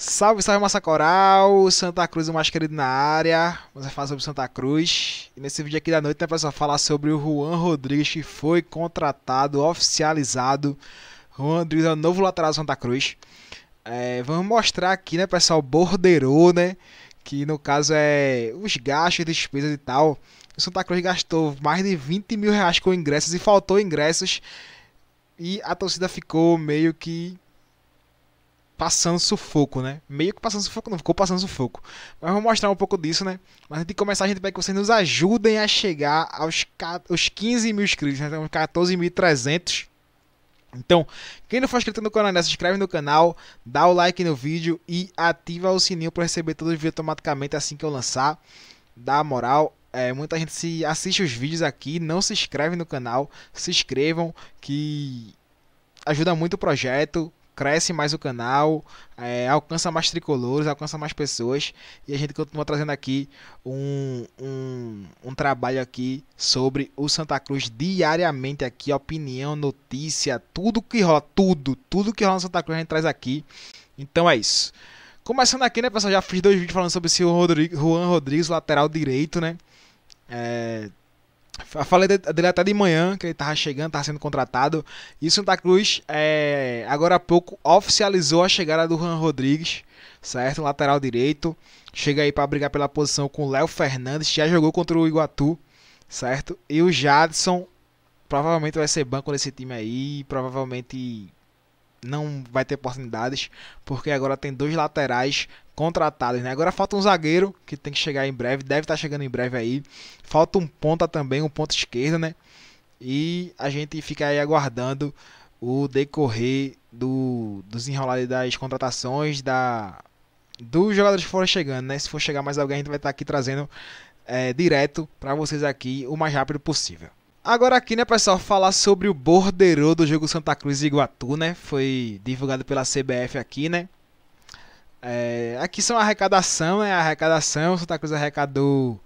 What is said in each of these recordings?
Salve, salve massa coral, Santa Cruz o mais querido na área. Vamos falar sobre Santa Cruz. E nesse vídeo aqui da noite, né, pessoal, falar sobre o Juan Rodrigues que foi contratado, oficializado. Juan Rodrigues é o novo lateral do Santa Cruz. É, vamos mostrar aqui, né, pessoal, borderou, né, que no caso é os gastos, despesas e tal. O Santa Cruz gastou mais de 20 mil reais com ingressos e faltou ingressos. E a torcida ficou meio que passando sufoco, né? Meio que passando sufoco, não ficou passando sufoco. Mas vou mostrar um pouco disso, né? Mas antes de começar, a gente pede que vocês nos ajudem a chegar aos, aos 15 mil inscritos, né? Temos então, 14.300. Então, quem não for inscrito no canal, né? se inscreve no canal, dá o like no vídeo e ativa o sininho para receber todos os vídeos automaticamente assim que eu lançar. Dá moral, é, muita gente se assiste os vídeos aqui, não se inscreve no canal, se inscrevam que ajuda muito o projeto cresce mais o canal, é, alcança mais tricolores, alcança mais pessoas e a gente continua trazendo aqui um, um, um, trabalho aqui sobre o Santa Cruz diariamente aqui, opinião, notícia, tudo que rola, tudo, tudo que rola no Santa Cruz a gente traz aqui. Então é isso. Começando aqui, né, pessoal, já fiz dois vídeos falando sobre esse Rodrigo, Juan Rodrigues, lateral direito, né? É, eu falei dele até de manhã, que ele tava chegando, tava sendo contratado. E o Santa Cruz, é, agora há pouco, oficializou a chegada do Juan Rodrigues, certo? Lateral direito. Chega aí para brigar pela posição com o Léo Fernandes, já jogou contra o Iguatu, certo? E o Jadson provavelmente vai ser banco nesse time aí, provavelmente não vai ter oportunidades, porque agora tem dois laterais contratados né? Agora falta um zagueiro que tem que chegar em breve, deve estar tá chegando em breve aí. Falta um ponta também, um ponta esquerda, né? E a gente fica aí aguardando o decorrer do desenrolar das contratações da dos jogadores que forem chegando, né? Se for chegar mais alguém, a gente vai estar tá aqui trazendo é, direto para vocês aqui o mais rápido possível. Agora aqui, né, pessoal, falar sobre o borderô do jogo Santa Cruz e Iguatu, né? Foi divulgado pela CBF aqui, né? É, aqui são arrecadação, né? Arrecadação, Santa Cruz arrecadou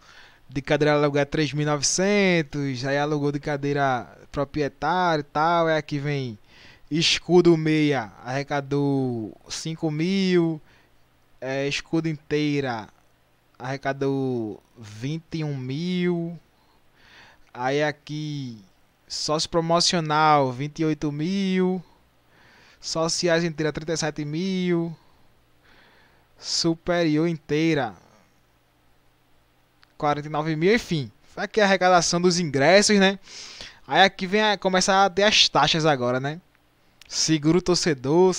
de cadeira alugar 3.900, aí alugou de cadeira proprietário e tal, é aqui vem escudo meia, arrecadou 5 mil, é, escudo inteira, arrecadou 21 mil, aí aqui sócio promocional 28 mil, sociais inteira 37 mil, superior inteira. 49 mil, enfim. Aqui a arrecadação dos ingressos, né? Aí aqui vem a, começa a ter as taxas agora, né? Seguro torcedor,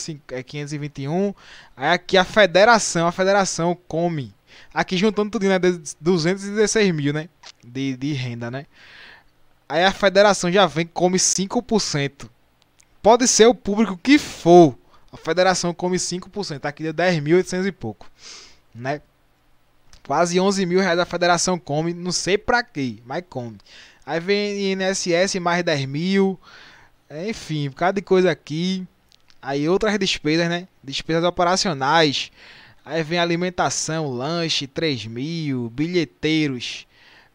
521. É, Aí aqui a federação, a federação come. Aqui juntando tudo, né? 216 mil, né? De, de renda, né? Aí a federação já vem come 5%. Pode ser o público que for a federação come 5%, aqui deu 10.800 e pouco, né? Quase 11 mil reais a federação come, não sei pra quê, mas come. Aí vem INSS mais 10 mil, enfim, um bocado de coisa aqui. Aí outras despesas, né? Despesas operacionais. Aí vem alimentação, lanche, 3 mil, bilheteiros,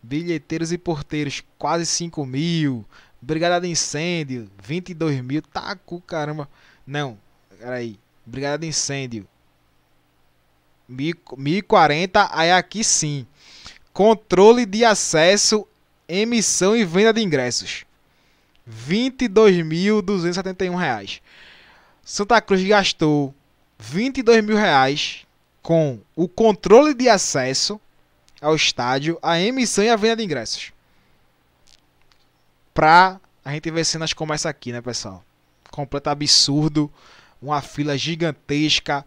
bilheteiros e porteiros, quase 5 mil, brigada de incêndio, 22 mil, tá caramba. Não, Peraí. Brigada de incêndio. 1040, aí aqui sim. Controle de acesso, emissão e venda de ingressos. R$ 22.271. Santa Cruz gastou R$ 22.000 com o controle de acesso ao estádio, a emissão e a venda de ingressos. Pra a gente ver cenas como essa aqui, né, pessoal? Completo absurdo uma fila gigantesca.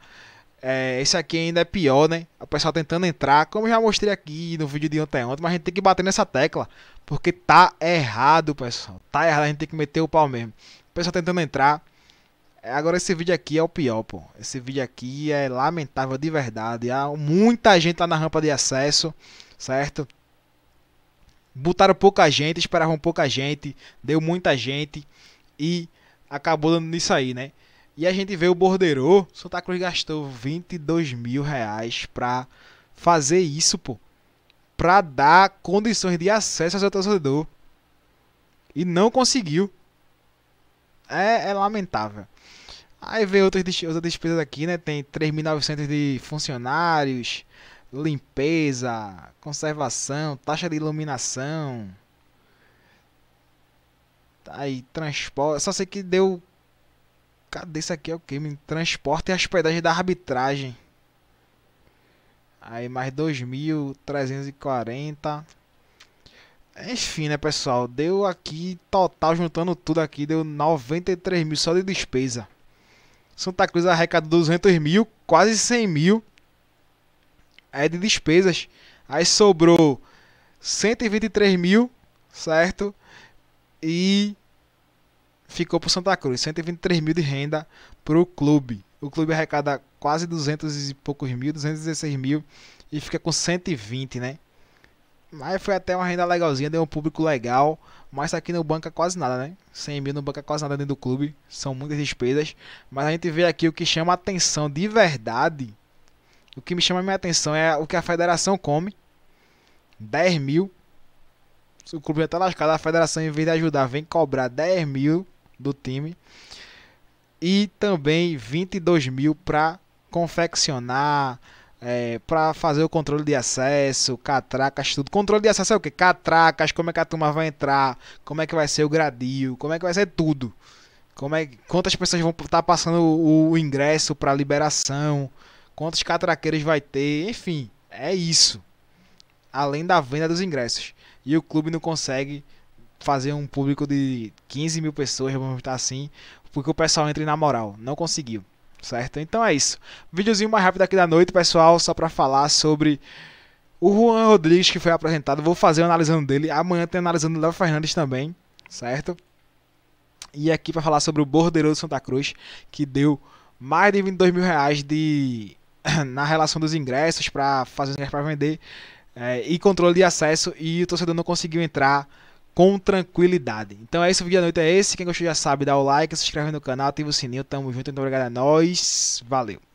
É, esse aqui ainda é pior, né? O pessoal tentando entrar, como eu já mostrei aqui no vídeo de ontem, ontem, mas a gente tem que bater nessa tecla, porque tá errado, pessoal. Tá errado, a gente tem que meter o pau mesmo. O pessoal tentando entrar. É, agora esse vídeo aqui é o pior, pô. Esse vídeo aqui é lamentável de verdade. Há muita gente lá na rampa de acesso, certo? Botaram pouca gente, esperavam pouca gente, deu muita gente e acabou dando nisso aí, né? E a gente vê o Borderô, Santa Cruz gastou 22 mil reais pra fazer isso, pô. Pra dar condições de acesso ao seu torcedor. E não conseguiu. É, é lamentável. Aí vem outras, outras despesas aqui, né? Tem 3.900 de funcionários, limpeza, conservação, taxa de iluminação. Tá aí, transporte. Só sei que deu Cadê isso aqui? É o que? Me transporta e hospedagem da arbitragem. Aí mais 2.340. Enfim, né, pessoal? Deu aqui, total, juntando tudo aqui, deu 93 mil só de despesa. Santa Cruz arrecada 200 mil, quase 100 mil. É de despesas. Aí sobrou 123 mil, certo? E ficou para o Santa Cruz. 123 mil de renda para o clube. O clube arrecada quase 200 e poucos mil, 216 mil e fica com 120, né? Mas foi até uma renda legalzinha, deu um público legal. Mas tá aqui não banca é quase nada, né? 100 mil não banca é quase nada dentro do clube. São muitas despesas. Mas a gente vê aqui o que chama atenção de verdade. O que me chama a minha atenção é o que a federação come. 10 mil. O clube já tá lascado. A federação, em vez de ajudar, vem cobrar 10 mil do time. E também 22 mil para confeccionar, é, para fazer o controle de acesso, catracas, tudo. Controle de acesso é o que? Catracas, como é que a turma vai entrar, como é que vai ser o gradil, como é que vai ser tudo. Como é, quantas pessoas vão estar tá passando o, o ingresso para liberação, quantos catraqueiros vai ter, enfim, é isso. Além da venda dos ingressos. E o clube não consegue fazer um público de 15 mil pessoas, vamos estar assim, porque o pessoal entra na moral. Não conseguiu, certo? Então é isso. Videozinho mais rápido aqui da noite, pessoal, só para falar sobre o Juan Rodrigues que foi apresentado. Vou fazer analisando dele. Amanhã tem analisando o Léo Fernandes também, certo? E aqui para falar sobre o Bordeiro de Santa Cruz, que deu mais de 22 mil reais de... na relação dos ingressos para fazer os ingressos para vender. É, e controle de acesso e o torcedor não conseguiu entrar com tranquilidade. Então é isso, o vídeo da noite é esse. Quem gostou já sabe, dá o like, se inscreve no canal, ativa o sininho. Tamo junto, muito então obrigado a nós. Valeu.